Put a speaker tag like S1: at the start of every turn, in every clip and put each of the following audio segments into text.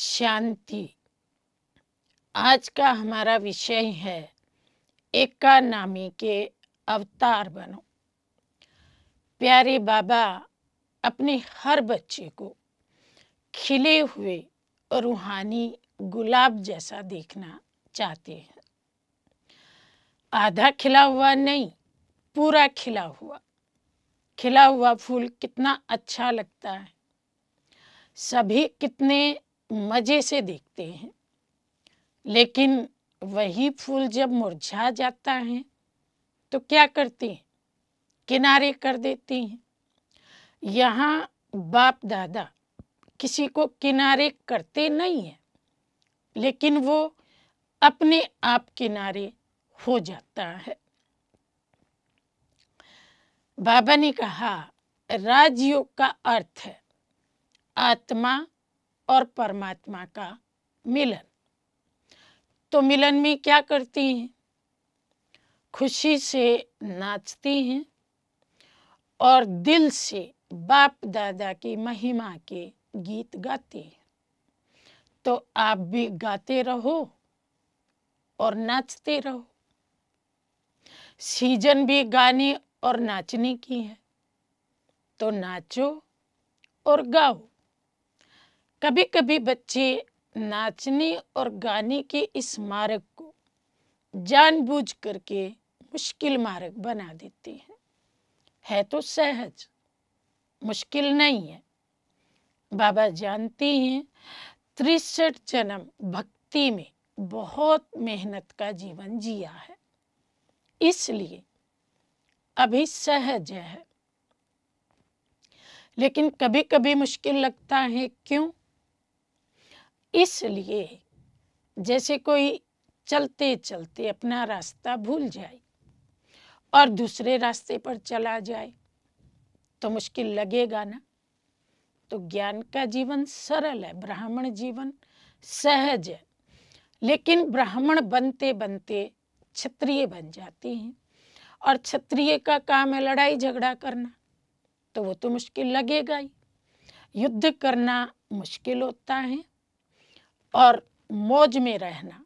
S1: शांति आज का हमारा विषय है एका नामी के अवतार बनो प्यारे बाबा अपने हर बच्चे को खिले हुए रूहानी गुलाब जैसा देखना चाहते हैं आधा खिला हुआ नहीं पूरा खिला हुआ खिला हुआ फूल कितना अच्छा लगता है सभी कितने मज़े से देखते हैं लेकिन वही फूल जब मुरझा जाता है तो क्या करते हैं किनारे कर देते हैं यहाँ बाप दादा किसी को किनारे करते नहीं है लेकिन वो अपने आप किनारे हो जाता है बाबा ने कहा राजयोग का अर्थ है आत्मा और परमात्मा का मिलन तो मिलन में क्या करती हैं खुशी से नाचती हैं और दिल से बाप दादा की महिमा के गीत गाती हैं तो आप भी गाते रहो और नाचते रहो सीजन भी गाने और नाचने की है तो नाचो और गाओ कभी कभी बच्चे नाचने और गाने के इस मार्ग को जानबूझ करके मुश्किल मार्ग बना देते हैं है तो सहज मुश्किल नहीं है बाबा जानते हैं त्रिसठ जन्म भक्ति में बहुत मेहनत का जीवन जिया है इसलिए अभी सहज है लेकिन कभी कभी मुश्किल लगता है क्यों इसलिए जैसे कोई चलते चलते अपना रास्ता भूल जाए और दूसरे रास्ते पर चला जाए तो मुश्किल लगेगा ना तो ज्ञान का जीवन सरल है ब्राह्मण जीवन सहज है लेकिन ब्राह्मण बनते बनते क्षत्रिय बन जाते हैं और क्षत्रिय का काम है लड़ाई झगड़ा करना तो वो तो मुश्किल लगेगा ही युद्ध करना मुश्किल होता है और मौज में रहना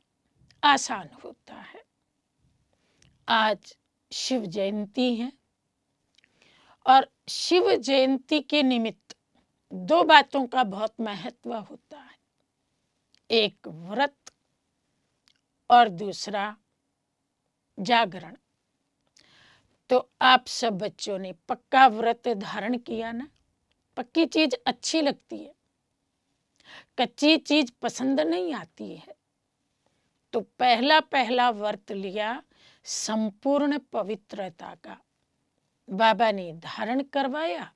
S1: आसान होता है आज शिव जयंती है और शिव जयंती के निमित्त दो बातों का बहुत महत्व होता है एक व्रत और दूसरा जागरण तो आप सब बच्चों ने पक्का व्रत धारण किया ना पक्की चीज अच्छी लगती है कच्ची चीज पसंद नहीं आती है तो पहला पहला व्रत लिया संपूर्ण पवित्रता का बाबा ने धारण करवाया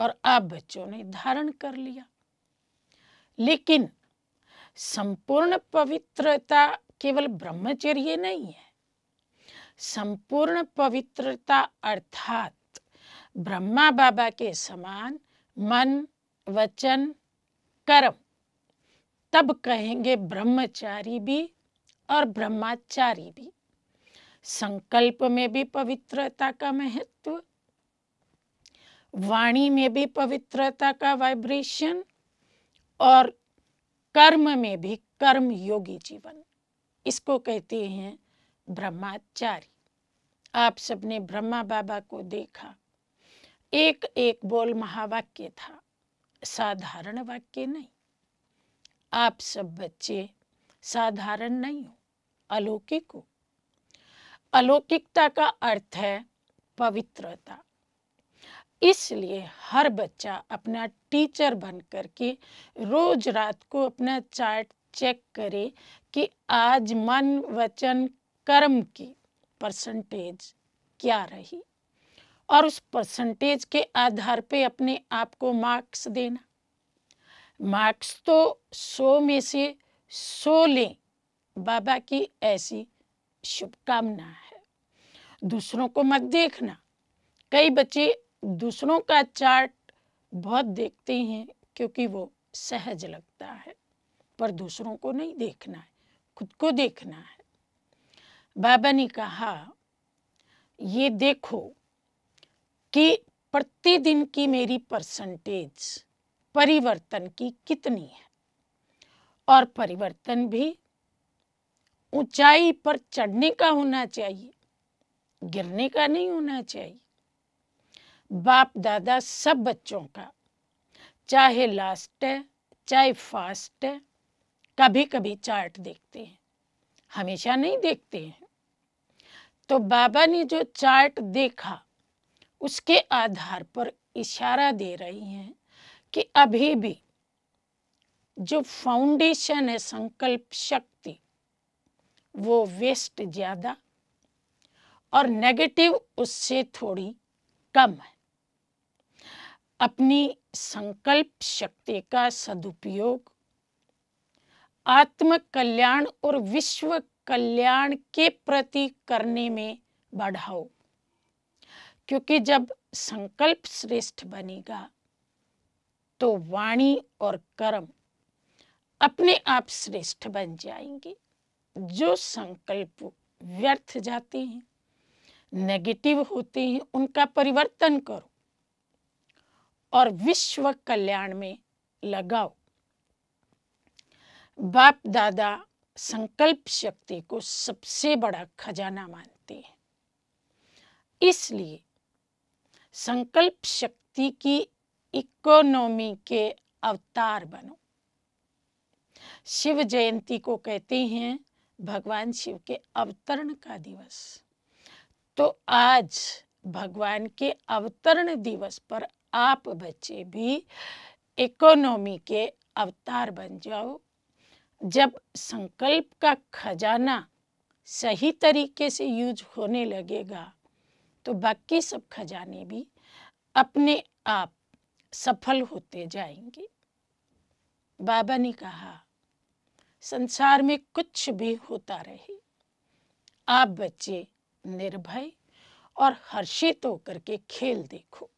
S1: और आप बच्चों ने धारण कर लिया लेकिन संपूर्ण पवित्रता केवल ब्रह्मचर्य नहीं है संपूर्ण पवित्रता अर्थात ब्रह्मा बाबा के समान मन वचन कर्म तब कहेंगे ब्रह्मचारी भी और ब्रह्माचारी भी संकल्प में भी पवित्रता का महत्व वाणी में भी पवित्रता का वाइब्रेशन और कर्म में भी कर्म योगी जीवन इसको कहते हैं ब्रह्माचारी आप सबने ब्रह्मा बाबा को देखा एक एक बोल महावाक्य था साधारण वाक्य नहीं आप सब बच्चे साधारण नहीं हो अलौकिक हो अलौकिकता का अर्थ है पवित्रता इसलिए हर बच्चा अपना टीचर बन करके रोज रात को अपना चार्ट चेक करे कि आज मन वचन कर्म की परसेंटेज क्या रही और उस परसेंटेज के आधार पे अपने आप को मार्क्स देना मार्क्स तो सौ में से सौ लें बाबा की ऐसी शुभकामना है दूसरों को मत देखना कई बच्चे दूसरों का चार्ट बहुत देखते हैं क्योंकि वो सहज लगता है पर दूसरों को नहीं देखना है खुद को देखना है बाबा ने कहा ये देखो कि प्रतिदिन की मेरी परसेंटेज परिवर्तन की कितनी है और परिवर्तन भी ऊंचाई पर चढ़ने का होना चाहिए गिरने का नहीं होना चाहिए बाप दादा सब बच्चों का चाहे लास्ट है चाहे फास्ट है कभी कभी चार्ट देखते हैं हमेशा नहीं देखते हैं तो बाबा ने जो चार्ट देखा उसके आधार पर इशारा दे रही हैं कि अभी भी जो फाउंडेशन है संकल्प शक्ति वो वेस्ट ज़्यादा और नेगेटिव उससे थोड़ी कम है अपनी संकल्प शक्ति का सदुपयोग आत्म कल्याण और विश्व कल्याण के प्रति करने में बढ़ाओ क्योंकि जब संकल्प श्रेष्ठ बनेगा तो वाणी और कर्म अपने आप श्रेष्ठ बन जाएंगे जो संकल्प व्यर्थ जाते हैं नेगेटिव होते हैं उनका परिवर्तन करो और विश्व कल्याण में लगाओ बाप दादा संकल्प शक्ति को सबसे बड़ा खजाना मानते हैं इसलिए संकल्प शक्ति की इकोनॉमी के अवतार बनो शिव जयंती को कहते हैं भगवान शिव के अवतरण का दिवस तो आज भगवान के अवतरण दिवस पर आप बच्चे भी इकोनॉमी के अवतार बन जाओ जब संकल्प का खजाना सही तरीके से यूज होने लगेगा तो बाकी सब खजाने भी अपने आप सफल होते जाएंगे बाबा ने कहा संसार में कुछ भी होता रहे आप बच्चे निर्भय और हर्षित होकर के खेल देखो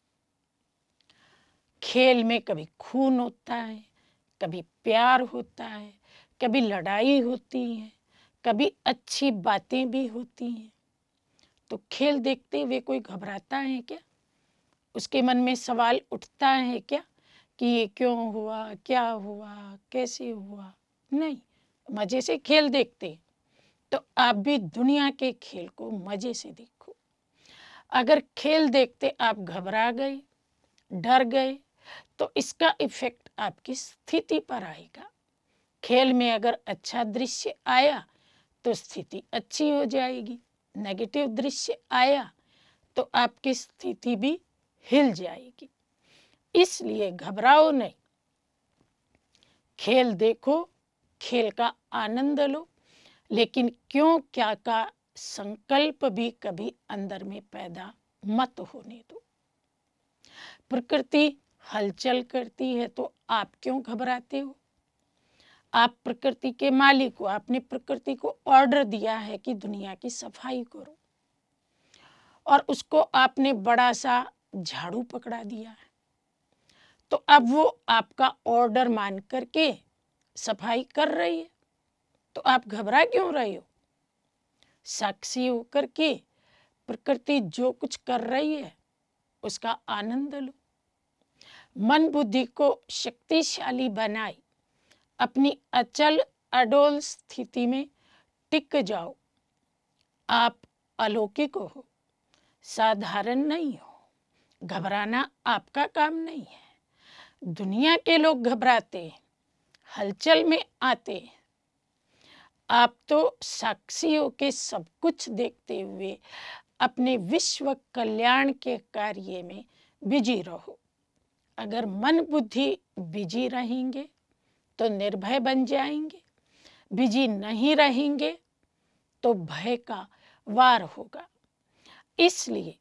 S1: खेल में कभी खून होता है कभी प्यार होता है कभी लड़ाई होती है कभी अच्छी बातें भी होती हैं तो खेल देखते हुए कोई घबराता है क्या उसके मन में सवाल उठता है क्या कि ये क्यों हुआ क्या हुआ कैसे हुआ नहीं मज़े से खेल देखते तो आप भी दुनिया के खेल को मज़े से देखो अगर खेल देखते आप घबरा गए डर गए तो इसका इफ़ेक्ट आपकी स्थिति पर आएगा खेल में अगर अच्छा दृश्य आया तो स्थिति अच्छी हो जाएगी नेगेटिव दृश्य आया तो आपकी स्थिति भी हिल जाएगी इसलिए घबराओ नहीं खेल देखो खेल का आनंद लो लेकिन क्यों क्या का संकल्प भी कभी अंदर में पैदा मत होने दो प्रकृति हलचल करती है तो आप क्यों घबराते हो आप प्रकृति के मालिक हो आपने प्रकृति को ऑर्डर दिया है कि दुनिया की सफाई करो और उसको आपने बड़ा सा झाड़ू पकड़ा दिया है तो अब वो आपका ऑर्डर मान करके सफाई कर रही है तो आप घबरा क्यों रहे हो साक्षी होकर के प्रकृति जो कुछ कर रही है उसका आनंद लो मन बुद्धि को शक्तिशाली बनाए अपनी अचल अडोल स्थिति में टिक जाओ आप अलौकिक हो साधारण नहीं हो घबराना आपका काम नहीं है दुनिया के लोग घबराते हलचल में आते आप तो साक्षियों के सब कुछ देखते हुए अपने विश्व कल्याण के कार्य में बिजी रहो अगर मन बुद्धि बिजी रहेंगे तो निर्भय बन जाएंगे बिजी नहीं रहेंगे तो भय का वार होगा इसलिए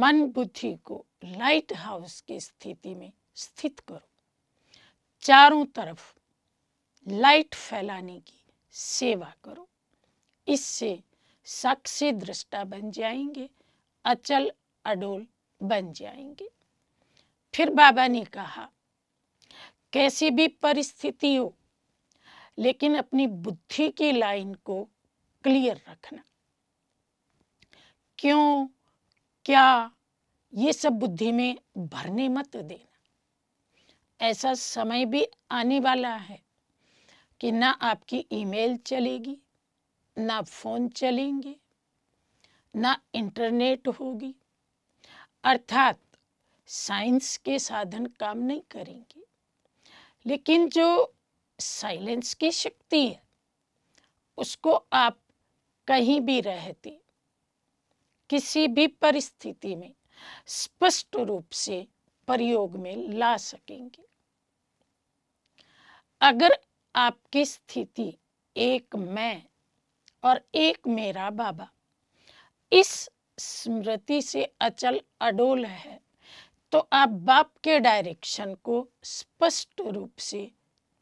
S1: मन बुद्धि को लाइट हाउस की स्थिति में स्थित करो चारों तरफ लाइट फैलाने की सेवा करो इससे साक्षी दृष्टा बन जाएंगे अचल अडोल बन जाएंगे फिर बाबा ने कहा कैसी भी परिस्थिति हो लेकिन अपनी बुद्धि की लाइन को क्लियर रखना क्यों क्या ये सब बुद्धि में भरने मत देना ऐसा समय भी आने वाला है कि ना आपकी ईमेल चलेगी ना फोन चलेंगे ना इंटरनेट होगी अर्थात साइंस के साधन काम नहीं करेंगे लेकिन जो साइलेंस की शक्ति है उसको आप कहीं भी रहते किसी भी परिस्थिति में स्पष्ट रूप से प्रयोग में ला सकेंगे अगर आपकी स्थिति एक मैं और एक मेरा बाबा इस स्मृति से अचल अडोल है तो आप बाप के डायरेक्शन को स्पष्ट रूप से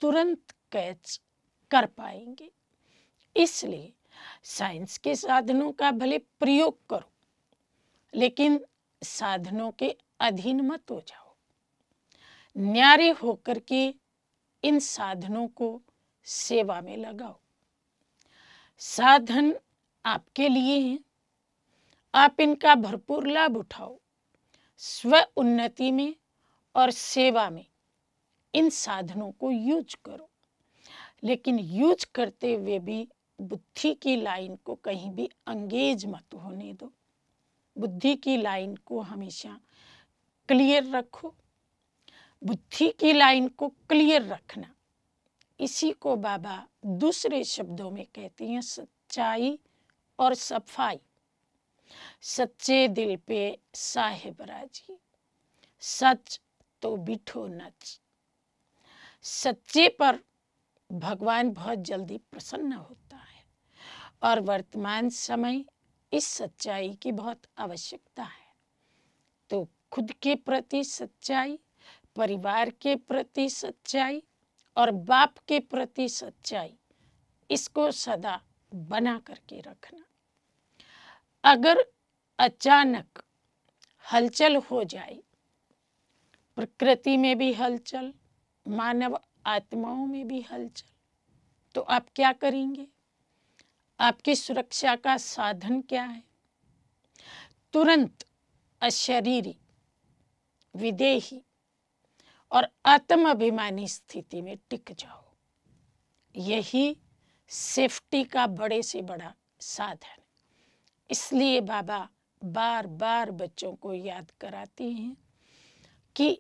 S1: तुरंत कैच कर पाएंगे इसलिए साइंस के साधनों का भले प्रयोग करो लेकिन साधनों के अधीन मत हो जाओ न्यारे होकर के इन साधनों को सेवा में लगाओ साधन आपके लिए हैं आप इनका भरपूर लाभ उठाओ स्व उन्नति में और सेवा में इन साधनों को यूज करो लेकिन यूज करते हुए भी बुद्धि की लाइन को कहीं भी अंगेज मत होने दो बुद्धि की लाइन को हमेशा क्लियर रखो बुद्धि की लाइन को क्लियर रखना इसी को बाबा दूसरे शब्दों में कहते हैं सच्चाई और सफाई सच्चे दिल पे साहेब राजी सच तो बिठो नच सच्चे पर भगवान बहुत जल्दी प्रसन्न होता है और वर्तमान समय इस सच्चाई की बहुत आवश्यकता है तो खुद के प्रति सच्चाई परिवार के प्रति सच्चाई और बाप के प्रति सच्चाई इसको सदा बना करके रखना अगर अचानक हलचल हो जाए प्रकृति में भी हलचल मानव आत्माओं में भी हलचल तो आप क्या करेंगे आपकी सुरक्षा का साधन क्या है तुरंत अशरीरी विदेही और आत्म अभिमानी स्थिति में टिक जाओ यही सेफ्टी का बड़े से बड़ा साधन इसलिए बाबा बार बार बच्चों को याद कराते हैं कि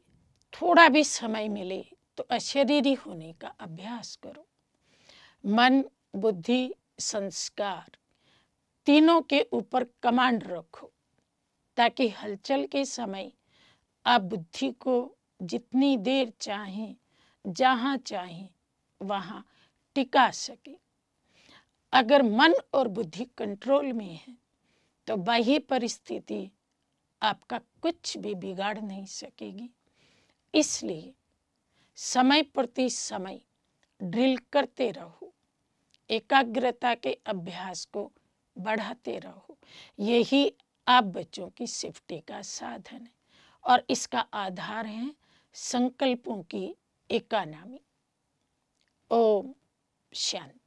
S1: थोड़ा भी समय मिले तो अशरीरी होने का अभ्यास करो मन बुद्धि संस्कार तीनों के ऊपर कमांड रखो ताकि हलचल के समय आप बुद्धि को जितनी देर चाहें जहाँ चाहें वहाँ टिका सके अगर मन और बुद्धि कंट्रोल में है तो वही परिस्थिति आपका कुछ भी बिगाड़ नहीं सकेगी इसलिए समय प्रति समय ड्रिल करते रहो एकाग्रता के अभ्यास को बढ़ाते रहो यही आप बच्चों की सेफ्टी का साधन है और इसका आधार है संकल्पों की एकानामी ओम शांति